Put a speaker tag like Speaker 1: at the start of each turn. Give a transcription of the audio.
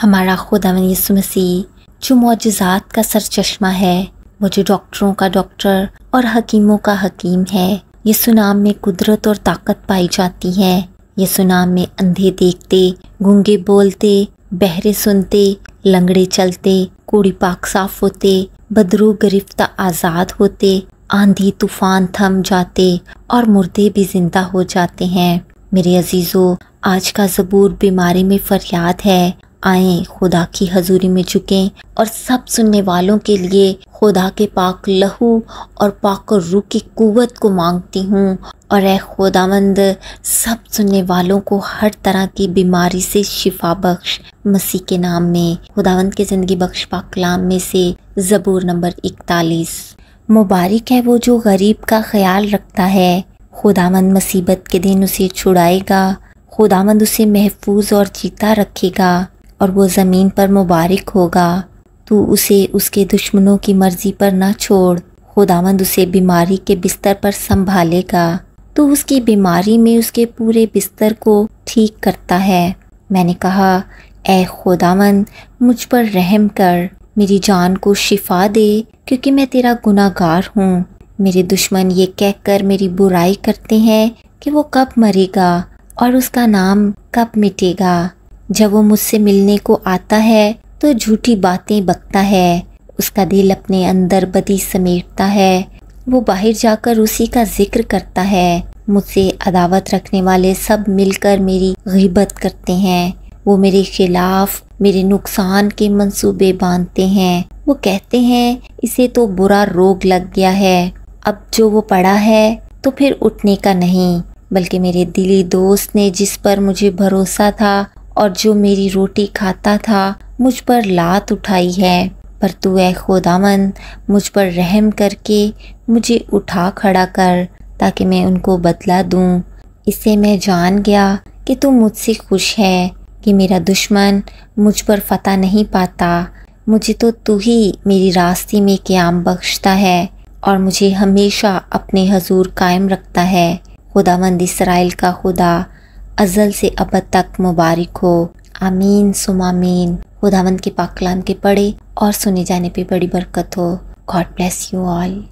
Speaker 1: हमारा खुदावन यसु मसीह जो मुआजात का सर चश्मा है वो जो डॉक्टरों का डॉक्टर और हकीमों का हकीम है यसु नाम में कुदरत और ताकत पाई जाती है यसु नाम में अंधे देखते गूंगे बोलते बहरे सुनते लंगड़े चलते कूड़ी पाक साफ होते बदरू गिरफ्ता आज़ाद होते आंधी तूफान थम जाते और मुर्दे भी जिंदा हो जाते हैं मेरे अजीज़ों आज का जबूर बीमारी में फरियाद है आए खुदा की हजूरी में झुकें और सब सुनने वालों के लिए खुदा के पाक लहू और पाक रू की कुत को मांगती हूँ और ए खुदामंद सब सुनने वालों को हर तरह की बीमारी से शिफा बख्श मसीह के नाम में खुदावंद के ज़िंदगी बख्श पाक कलाम में से ज़बूर नंबर इकतालीस मुबारक है वो जो गरीब का ख्याल रखता है खुदामंद मुसीबत के दिन उसे छुड़ाएगा खुदामंद उसे महफूज और जीता रखेगा और वो ज़मीन पर मुबारक होगा तू उसे उसके दुश्मनों की मर्ज़ी पर ना छोड़ खुदावंद उसे बीमारी के बिस्तर पर संभालेगा तो उसकी बीमारी में उसके पूरे बिस्तर को ठीक करता है मैंने कहा ए खुदावंद मुझ पर रहम कर मेरी जान को शिफा दे क्योंकि मैं तेरा गुनागार हूँ मेरे दुश्मन ये कह कर मेरी बुराई करते हैं कि वो कब मरेगा और उसका नाम कब मिटेगा जब वो मुझसे मिलने को आता है तो झूठी बातें बकता है उसका दिल अपने अंदर बदी समेटता है वो बाहर जाकर उसी का जिक्र करता है मुझसे अदावत रखने वाले सब मिलकर मेरी गिबत करते हैं वो मेरे खिलाफ मेरे नुकसान के मंसूबे बांधते हैं वो कहते हैं इसे तो बुरा रोग लग गया है अब जो वो पड़ा है तो फिर उठने का नहीं बल्कि मेरे दिली दोस्त ने जिस पर मुझे भरोसा था और जो मेरी रोटी खाता था मुझ पर लात उठाई है पर तू ए खुदावन मुझ पर रहम करके मुझे उठा खड़ा कर ताकि मैं उनको बदला दूं इससे मैं जान गया कि तू मुझसे खुश है कि मेरा दुश्मन मुझ पर फता नहीं पाता मुझे तो तू ही मेरी रास्ते में क्याम बख्शता है और मुझे हमेशा अपने हजूर कायम रखता है खुदावंद इसराइल का खुदा अजल से अब तक मुबारक हो आमीन सुमामीन खुदावंद के पाकलाम के पढ़े और सुने जाने पे बड़ी बरकत हो गॉड ब्लेस यू ऑल